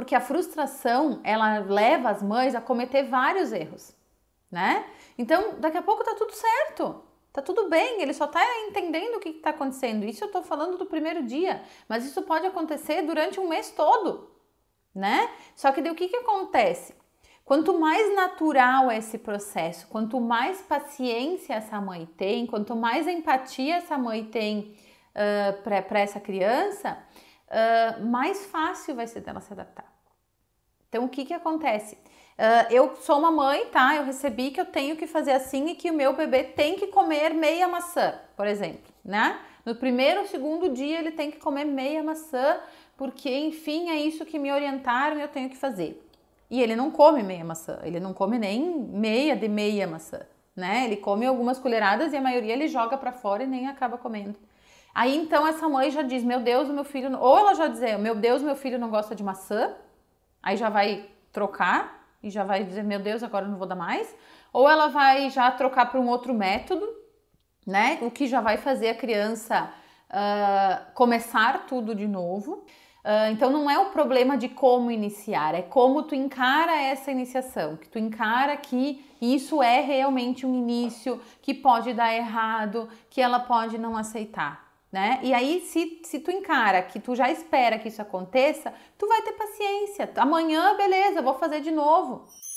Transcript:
porque a frustração ela leva as mães a cometer vários erros, né? Então, daqui a pouco tá tudo certo. Tá tudo bem, ele só tá entendendo o que está acontecendo. Isso eu tô falando do primeiro dia, mas isso pode acontecer durante um mês todo, né? Só que daí o que, que acontece? Quanto mais natural é esse processo, quanto mais paciência essa mãe tem, quanto mais empatia essa mãe tem uh, para essa criança, uh, mais fácil vai ser dela se adaptar. Então, o que, que acontece? Uh, eu sou uma mãe, tá? Eu recebi que eu tenho que fazer assim e que o meu bebê tem que comer meia maçã, por exemplo, né? No primeiro ou segundo dia ele tem que comer meia maçã, porque enfim, é isso que me orientaram e eu tenho que fazer. E ele não come meia maçã, ele não come nem meia de meia maçã, né? Ele come algumas colheradas e a maioria ele joga para fora e nem acaba comendo. Aí então essa mãe já diz: "Meu Deus, meu filho", ou ela já diz: é, "Meu Deus, meu filho não gosta de maçã", Aí já vai trocar e já vai dizer, meu Deus, agora eu não vou dar mais. Ou ela vai já trocar para um outro método, né? O que já vai fazer a criança uh, começar tudo de novo. Uh, então não é o problema de como iniciar, é como tu encara essa iniciação, que tu encara que isso é realmente um início, que pode dar errado, que ela pode não aceitar né? E aí, se, se tu encara que tu já espera que isso aconteça, tu vai ter paciência. Amanhã, beleza, vou fazer de novo.